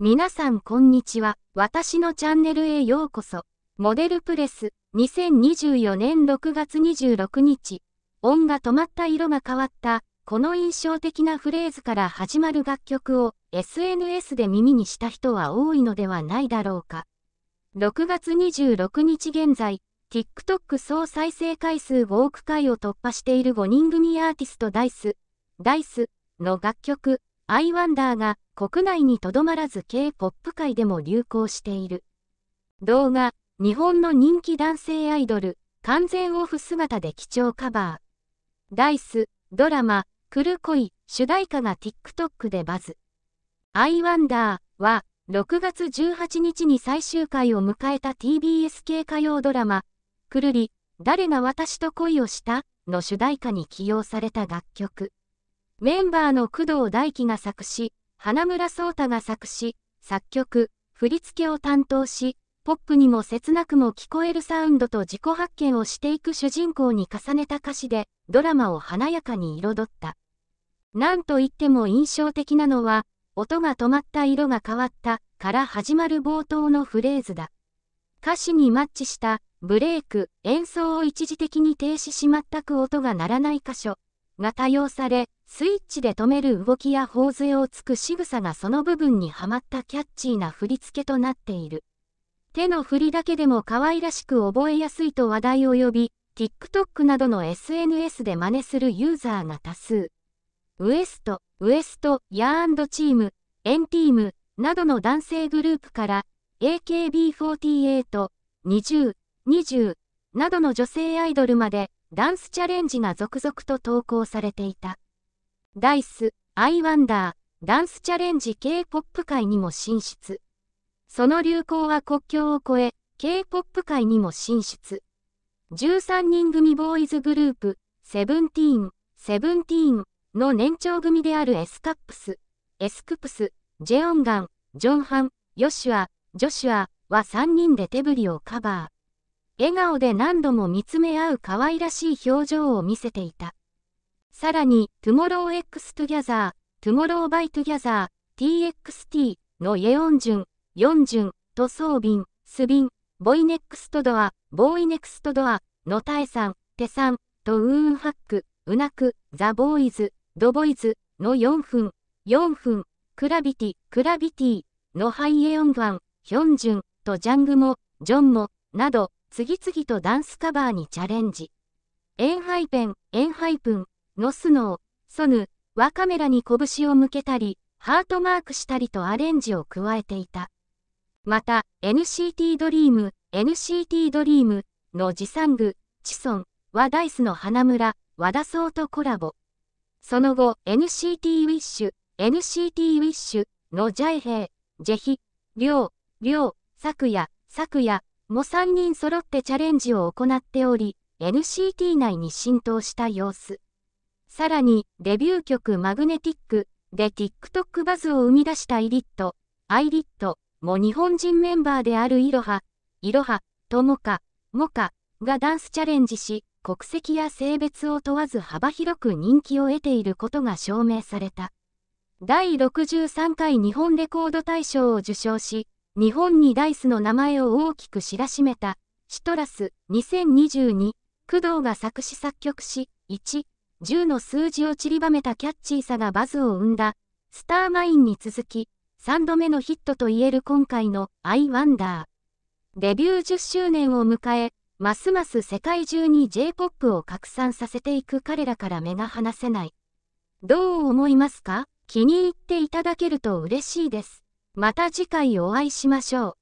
皆さんこんにちは。私のチャンネルへようこそ。モデルプレス、2024年6月26日。音が止まった色が変わった、この印象的なフレーズから始まる楽曲を SNS で耳にした人は多いのではないだろうか。6月26日現在、TikTok 総再生回数5億回を突破している5人組アーティストダイス、ダイスの楽曲、アイワンダーが国内にとどまらず K-POP 界でも流行している。動画、日本の人気男性アイドル、完全オフ姿で貴重カバー。ダイス、ドラマ、クルコイ、主題歌が TikTok でバズ。アイワンダーは、6月18日に最終回を迎えた TBS 系歌謡ドラマ、くるり、誰が私と恋をしたの主題歌に起用された楽曲。メンバーの工藤大輝が作詞、花村聡太が作詞、作曲、振り付けを担当し、ポップにも切なくも聞こえるサウンドと自己発見をしていく主人公に重ねた歌詞で、ドラマを華やかに彩った。なんといっても印象的なのは、音が止まった色が変わったから始まる冒頭のフレーズだ。歌詞にマッチしたブレイク、演奏を一時的に停止し全く音が鳴らない箇所が多用され、スイッチで止める動きや頬杖をつく仕草がその部分にはまったキャッチーな振り付けとなっている。手の振りだけでも可愛らしく覚えやすいと話題を呼び、TikTok などの SNS で真似するユーザーが多数。ウエスト、ウエスト、ヤーチーム、エンティームなどの男性グループから、AKB48、20、20などの女性アイドルまでダンスチャレンジが続々と投稿されていた。ダイス、アイワンダー、ダンスチャレンジ K-POP 界にも進出。その流行は国境を越え、K-POP 界にも進出。13人組ボーイズグループ、セブンティーン、セブンティーンの年長組であるエスカップス、エスクプス、ジェオンガン、ジョンハン、ヨシュア、ジョシュアは3人で手振りをカバー。笑顔で何度も見つめ合う可愛らしい表情を見せていた。さらに、TomorrowXTogether、TomorrowByTogether、TXT のイェオン順、ュ順、塗装瓶、スビン、ボイネックストドア、ボーイネクストドア、のタエさん、テさん、とウーンハック、ウナク、ザ・ボーイズ、ドボイズ、の4分、4分、クラビティ、クラビティ、のハイエオンガン、ヒョンジュン、とジャングも、ジョンも、など、次々とダンスカバーにチャレンジ。エンハイペン、エンハイプン、のスノー、ソヌはカメラに拳を向けたり、ハートマークしたりとアレンジを加えていた。また、NCT ドリーム、NCT ドリームの持参具、チソンはダイスの花村、和田荘とコラボ。その後、NCT ウィッシュ、NCT ウィッシュのジャイヘイ、ジェヒ、リョウ、リョウ、サクヤ、サクヤも3人揃ってチャレンジを行っており、NCT 内に浸透した様子。さらに、デビュー曲マグネティックで TikTok バズを生み出したイリット、アイリットも日本人メンバーであるイロハ、イロハ、トモカ、モカがダンスチャレンジし、国籍や性別を問わず幅広く人気を得ていることが証明された。第63回日本レコード大賞を受賞し、日本にダイスの名前を大きく知らしめた、シトラス2022、工藤が作詞作曲し、1、10の数字を散りばめたキャッチーさがバズを生んだ、スターマインに続き、3度目のヒットと言える今回の I Wonder。デビュー10周年を迎え、ますます世界中に J-POP を拡散させていく彼らから目が離せない。どう思いますか気に入っていただけると嬉しいです。また次回お会いしましょう。